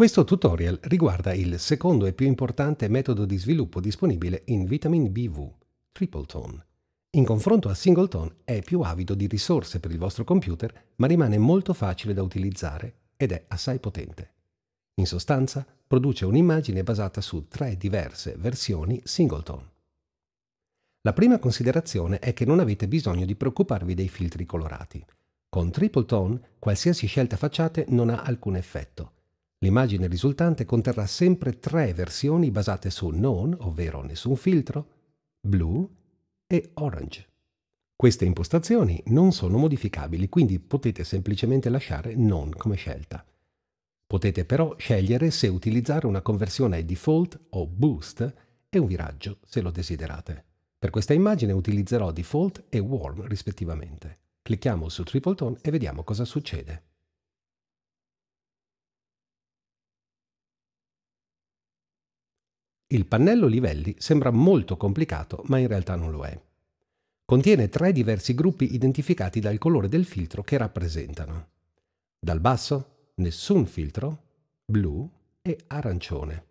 Questo tutorial riguarda il secondo e più importante metodo di sviluppo disponibile in Vitamin BV, Triple Tone. In confronto a Single Tone è più avido di risorse per il vostro computer, ma rimane molto facile da utilizzare ed è assai potente. In sostanza, produce un'immagine basata su tre diverse versioni Single Tone. La prima considerazione è che non avete bisogno di preoccuparvi dei filtri colorati. Con Triple Tone, qualsiasi scelta facciate non ha alcun effetto L'immagine risultante conterrà sempre tre versioni basate su non, ovvero nessun filtro, blue e orange. Queste impostazioni non sono modificabili, quindi potete semplicemente lasciare non come scelta. Potete però scegliere se utilizzare una conversione default o boost e un viraggio se lo desiderate. Per questa immagine utilizzerò default e warm rispettivamente. Clicchiamo su Tripleton e vediamo cosa succede. Il pannello livelli sembra molto complicato, ma in realtà non lo è. Contiene tre diversi gruppi identificati dal colore del filtro che rappresentano. Dal basso, nessun filtro, blu e arancione.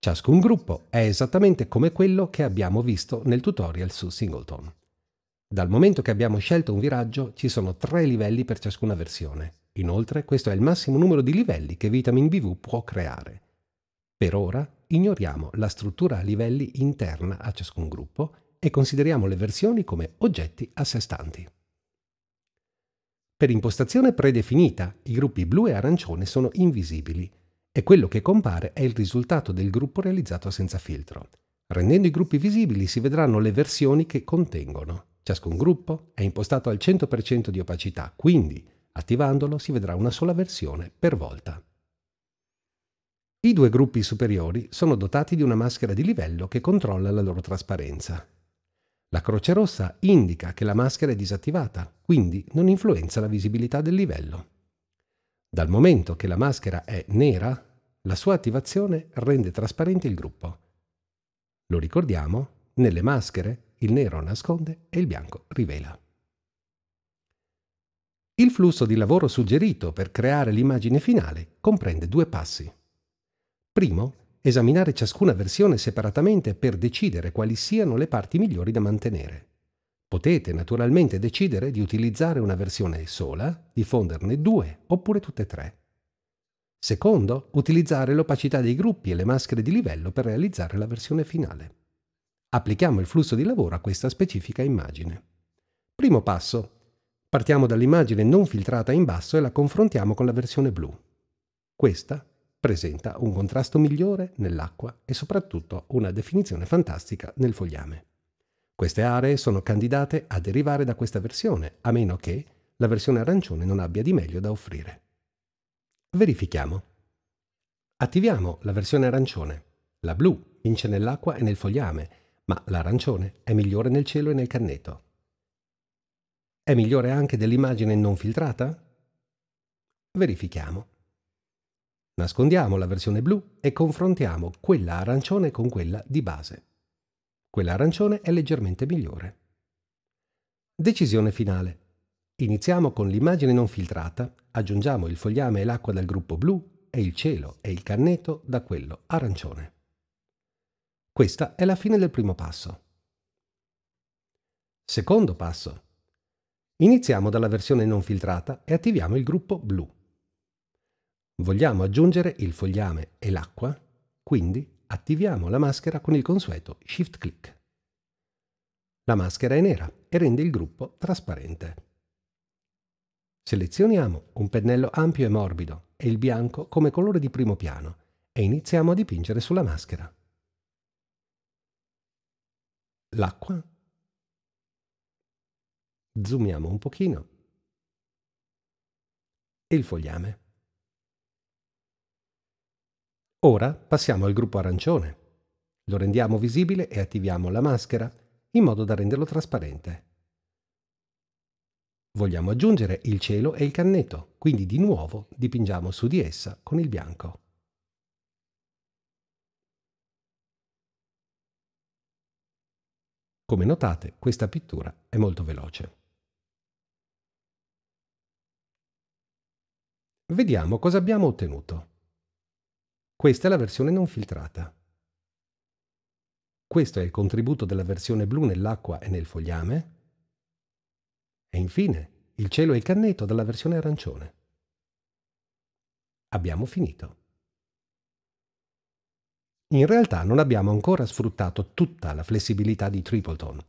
Ciascun gruppo è esattamente come quello che abbiamo visto nel tutorial su Singleton. Dal momento che abbiamo scelto un viraggio ci sono tre livelli per ciascuna versione. Inoltre questo è il massimo numero di livelli che Vitamin BV può creare. Per ora ignoriamo la struttura a livelli interna a ciascun gruppo e consideriamo le versioni come oggetti a sé stanti. Per impostazione predefinita, i gruppi blu e arancione sono invisibili e quello che compare è il risultato del gruppo realizzato senza filtro. Rendendo i gruppi visibili si vedranno le versioni che contengono. Ciascun gruppo è impostato al 100% di opacità, quindi attivandolo si vedrà una sola versione per volta. I due gruppi superiori sono dotati di una maschera di livello che controlla la loro trasparenza. La croce rossa indica che la maschera è disattivata, quindi non influenza la visibilità del livello. Dal momento che la maschera è nera, la sua attivazione rende trasparente il gruppo. Lo ricordiamo, nelle maschere il nero nasconde e il bianco rivela. Il flusso di lavoro suggerito per creare l'immagine finale comprende due passi. Primo, esaminare ciascuna versione separatamente per decidere quali siano le parti migliori da mantenere. Potete naturalmente decidere di utilizzare una versione sola, diffonderne due oppure tutte e tre. Secondo, utilizzare l'opacità dei gruppi e le maschere di livello per realizzare la versione finale. Applichiamo il flusso di lavoro a questa specifica immagine. Primo passo. Partiamo dall'immagine non filtrata in basso e la confrontiamo con la versione blu. Questa presenta un contrasto migliore nell'acqua e soprattutto una definizione fantastica nel fogliame. Queste aree sono candidate a derivare da questa versione, a meno che la versione arancione non abbia di meglio da offrire. Verifichiamo. Attiviamo la versione arancione. La blu vince nell'acqua e nel fogliame, ma l'arancione è migliore nel cielo e nel canneto. È migliore anche dell'immagine non filtrata? Verifichiamo. Nascondiamo la versione blu e confrontiamo quella arancione con quella di base. Quella arancione è leggermente migliore. Decisione finale. Iniziamo con l'immagine non filtrata, aggiungiamo il fogliame e l'acqua dal gruppo blu e il cielo e il canneto da quello arancione. Questa è la fine del primo passo. Secondo passo. Iniziamo dalla versione non filtrata e attiviamo il gruppo blu. Vogliamo aggiungere il fogliame e l'acqua, quindi attiviamo la maschera con il consueto Shift Click. La maschera è nera e rende il gruppo trasparente. Selezioniamo un pennello ampio e morbido e il bianco come colore di primo piano e iniziamo a dipingere sulla maschera. L'acqua. Zoomiamo un pochino. E il fogliame. Ora passiamo al gruppo arancione. Lo rendiamo visibile e attiviamo la maschera in modo da renderlo trasparente. Vogliamo aggiungere il cielo e il cannetto, quindi di nuovo dipingiamo su di essa con il bianco. Come notate, questa pittura è molto veloce. Vediamo cosa abbiamo ottenuto. Questa è la versione non filtrata. Questo è il contributo della versione blu nell'acqua e nel fogliame. E infine il cielo e il canneto dalla versione arancione. Abbiamo finito. In realtà non abbiamo ancora sfruttato tutta la flessibilità di Tripleton.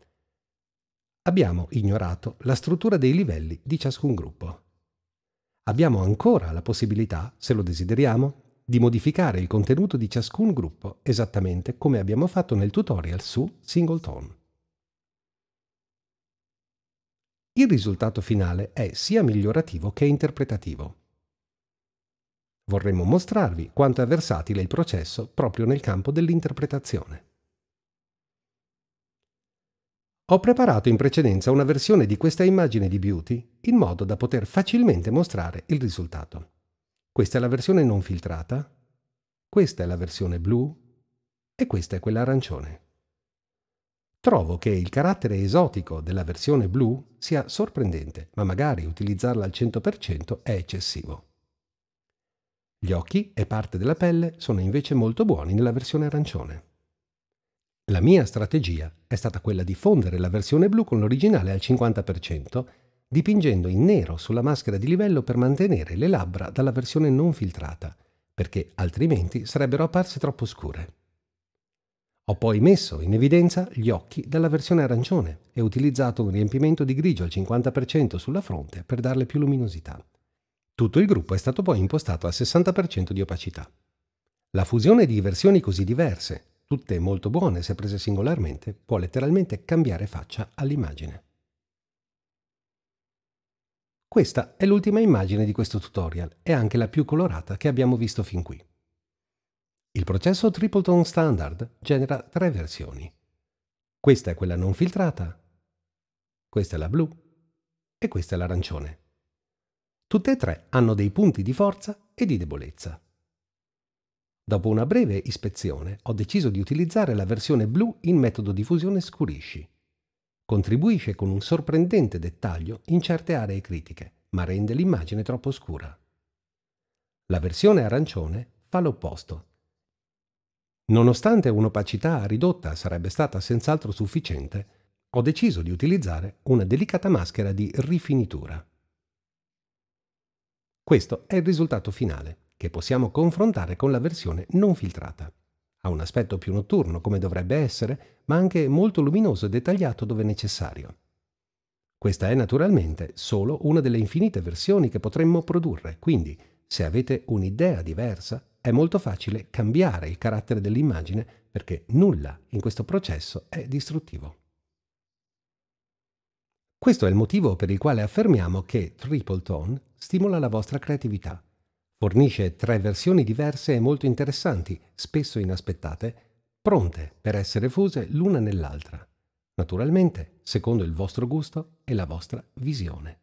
Abbiamo ignorato la struttura dei livelli di ciascun gruppo. Abbiamo ancora la possibilità, se lo desideriamo, di modificare il contenuto di ciascun gruppo esattamente come abbiamo fatto nel tutorial su Singleton. Il risultato finale è sia migliorativo che interpretativo. Vorremmo mostrarvi quanto è versatile il processo proprio nel campo dell'interpretazione. Ho preparato in precedenza una versione di questa immagine di Beauty in modo da poter facilmente mostrare il risultato. Questa è la versione non filtrata, questa è la versione blu e questa è quella arancione. Trovo che il carattere esotico della versione blu sia sorprendente, ma magari utilizzarla al 100% è eccessivo. Gli occhi e parte della pelle sono invece molto buoni nella versione arancione. La mia strategia è stata quella di fondere la versione blu con l'originale al 50% dipingendo in nero sulla maschera di livello per mantenere le labbra dalla versione non filtrata, perché altrimenti sarebbero apparse troppo scure. Ho poi messo in evidenza gli occhi dalla versione arancione e utilizzato un riempimento di grigio al 50% sulla fronte per darle più luminosità. Tutto il gruppo è stato poi impostato al 60% di opacità. La fusione di versioni così diverse, tutte molto buone se prese singolarmente, può letteralmente cambiare faccia all'immagine. Questa è l'ultima immagine di questo tutorial e anche la più colorata che abbiamo visto fin qui. Il processo Tripleton Standard genera tre versioni. Questa è quella non filtrata, questa è la blu e questa è l'arancione. Tutte e tre hanno dei punti di forza e di debolezza. Dopo una breve ispezione ho deciso di utilizzare la versione blu in metodo di fusione scurisci Contribuisce con un sorprendente dettaglio in certe aree critiche, ma rende l'immagine troppo scura. La versione arancione fa l'opposto. Nonostante un'opacità ridotta sarebbe stata senz'altro sufficiente, ho deciso di utilizzare una delicata maschera di rifinitura. Questo è il risultato finale, che possiamo confrontare con la versione non filtrata. Ha un aspetto più notturno, come dovrebbe essere, ma anche molto luminoso e dettagliato dove necessario. Questa è naturalmente solo una delle infinite versioni che potremmo produrre, quindi se avete un'idea diversa è molto facile cambiare il carattere dell'immagine perché nulla in questo processo è distruttivo. Questo è il motivo per il quale affermiamo che Triple Tone stimola la vostra creatività Fornisce tre versioni diverse e molto interessanti, spesso inaspettate, pronte per essere fuse l'una nell'altra. Naturalmente, secondo il vostro gusto e la vostra visione.